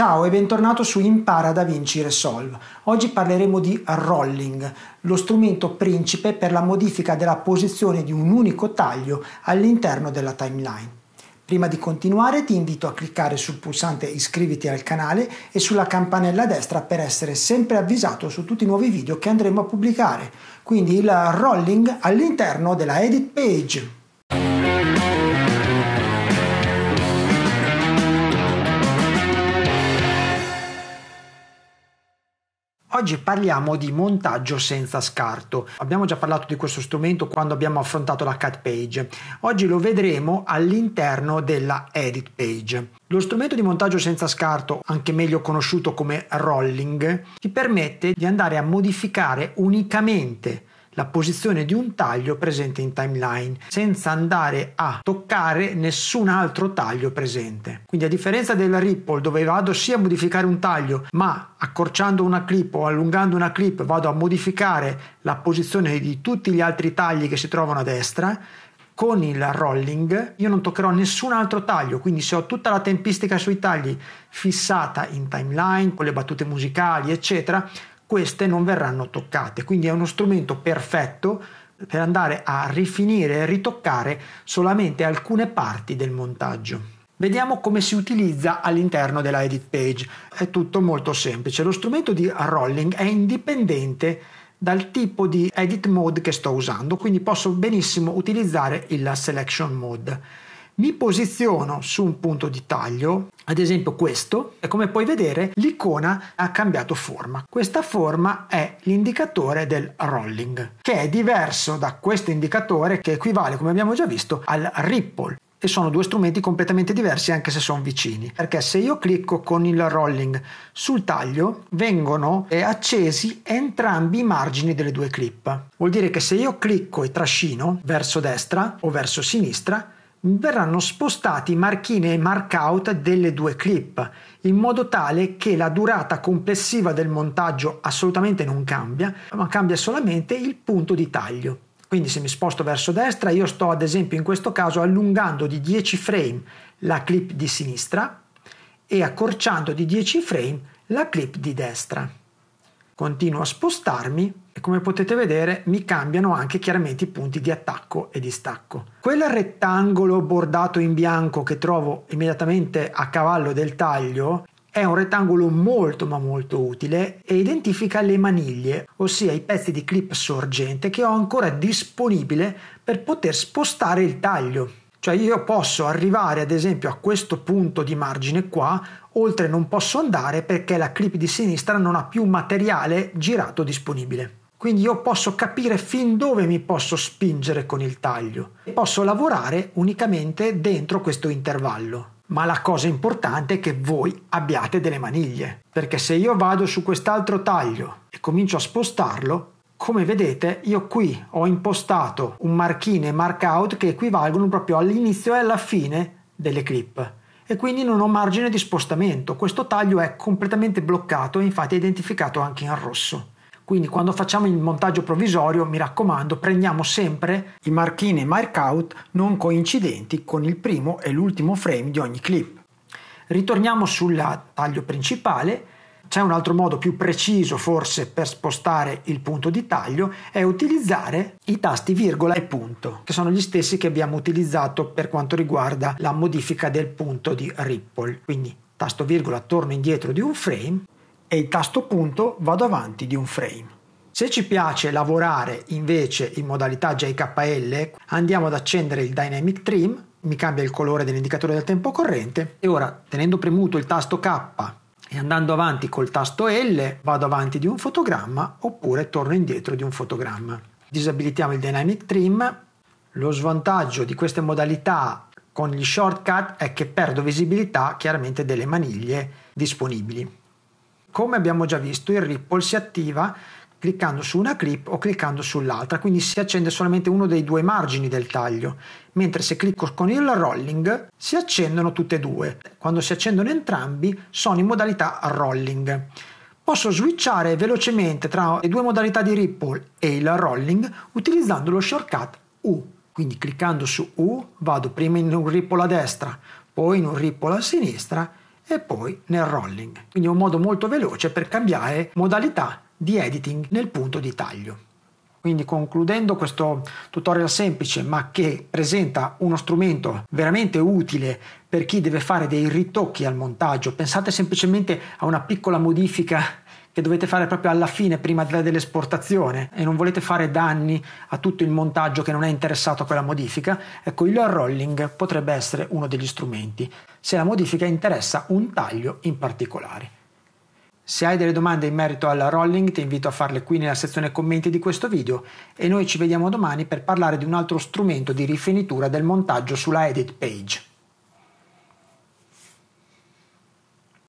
Ciao e bentornato su Impara da Vinci Resolve. Oggi parleremo di rolling, lo strumento principe per la modifica della posizione di un unico taglio all'interno della timeline. Prima di continuare ti invito a cliccare sul pulsante iscriviti al canale e sulla campanella a destra per essere sempre avvisato su tutti i nuovi video che andremo a pubblicare, quindi il rolling all'interno della edit page. Oggi parliamo di montaggio senza scarto. Abbiamo già parlato di questo strumento quando abbiamo affrontato la cut page. Oggi lo vedremo all'interno della edit page. Lo strumento di montaggio senza scarto, anche meglio conosciuto come rolling, ti permette di andare a modificare unicamente la posizione di un taglio presente in timeline senza andare a toccare nessun altro taglio presente. Quindi a differenza del Ripple dove vado sia a modificare un taglio ma accorciando una clip o allungando una clip vado a modificare la posizione di tutti gli altri tagli che si trovano a destra, con il rolling io non toccherò nessun altro taglio, quindi se ho tutta la tempistica sui tagli fissata in timeline, con le battute musicali, eccetera, queste non verranno toccate. Quindi è uno strumento perfetto per andare a rifinire e ritoccare solamente alcune parti del montaggio. Vediamo come si utilizza all'interno della edit page. È tutto molto semplice. Lo strumento di rolling è indipendente dal tipo di edit mode che sto usando, quindi posso benissimo utilizzare il selection mode mi posiziono su un punto di taglio, ad esempio questo, e come puoi vedere l'icona ha cambiato forma. Questa forma è l'indicatore del rolling, che è diverso da questo indicatore che equivale, come abbiamo già visto, al ripple e sono due strumenti completamente diversi anche se sono vicini perché se io clicco con il rolling sul taglio vengono eh, accesi entrambi i margini delle due clip vuol dire che se io clicco e trascino verso destra o verso sinistra verranno spostati i marchine e markout delle due clip, in modo tale che la durata complessiva del montaggio assolutamente non cambia, ma cambia solamente il punto di taglio. Quindi se mi sposto verso destra, io sto ad esempio in questo caso allungando di 10 frame la clip di sinistra e accorciando di 10 frame la clip di destra continuo a spostarmi e come potete vedere mi cambiano anche chiaramente i punti di attacco e di stacco. Quel rettangolo bordato in bianco che trovo immediatamente a cavallo del taglio è un rettangolo molto ma molto utile e identifica le maniglie, ossia i pezzi di clip sorgente che ho ancora disponibile per poter spostare il taglio. Cioè io posso arrivare ad esempio a questo punto di margine qua oltre non posso andare perché la clip di sinistra non ha più materiale girato disponibile. Quindi io posso capire fin dove mi posso spingere con il taglio e posso lavorare unicamente dentro questo intervallo. Ma la cosa importante è che voi abbiate delle maniglie, perché se io vado su quest'altro taglio e comincio a spostarlo, come vedete io qui ho impostato un marchino e markout che equivalgono proprio all'inizio e alla fine delle clip e quindi non ho margine di spostamento. Questo taglio è completamente bloccato e infatti è identificato anche in rosso. Quindi quando facciamo il montaggio provvisorio, mi raccomando, prendiamo sempre i marchini e markout non coincidenti con il primo e l'ultimo frame di ogni clip. Ritorniamo sul taglio principale c'è un altro modo più preciso forse per spostare il punto di taglio, è utilizzare i tasti virgola e punto, che sono gli stessi che abbiamo utilizzato per quanto riguarda la modifica del punto di Ripple. Quindi tasto virgola torno indietro di un frame e il tasto punto vado avanti di un frame. Se ci piace lavorare invece in modalità JKL, andiamo ad accendere il Dynamic Trim, mi cambia il colore dell'indicatore del tempo corrente e ora tenendo premuto il tasto K e andando avanti col tasto L vado avanti di un fotogramma oppure torno indietro di un fotogramma. Disabilitiamo il Dynamic Trim. Lo svantaggio di queste modalità con gli shortcut è che perdo visibilità chiaramente delle maniglie disponibili. Come abbiamo già visto il Ripple si attiva cliccando su una clip o cliccando sull'altra, quindi si accende solamente uno dei due margini del taglio, mentre se clicco con il rolling si accendono tutte e due. Quando si accendono entrambi sono in modalità rolling. Posso switchare velocemente tra le due modalità di ripple e il rolling utilizzando lo shortcut U. Quindi cliccando su U vado prima in un ripple a destra, poi in un ripple a sinistra e poi nel rolling. Quindi è un modo molto veloce per cambiare modalità di editing nel punto di taglio. Quindi concludendo questo tutorial semplice ma che presenta uno strumento veramente utile per chi deve fare dei ritocchi al montaggio, pensate semplicemente a una piccola modifica che dovete fare proprio alla fine prima dell'esportazione e non volete fare danni a tutto il montaggio che non è interessato a quella modifica, ecco il rolling potrebbe essere uno degli strumenti se la modifica interessa un taglio in particolare. Se hai delle domande in merito alla rolling ti invito a farle qui nella sezione commenti di questo video e noi ci vediamo domani per parlare di un altro strumento di rifinitura del montaggio sulla edit page.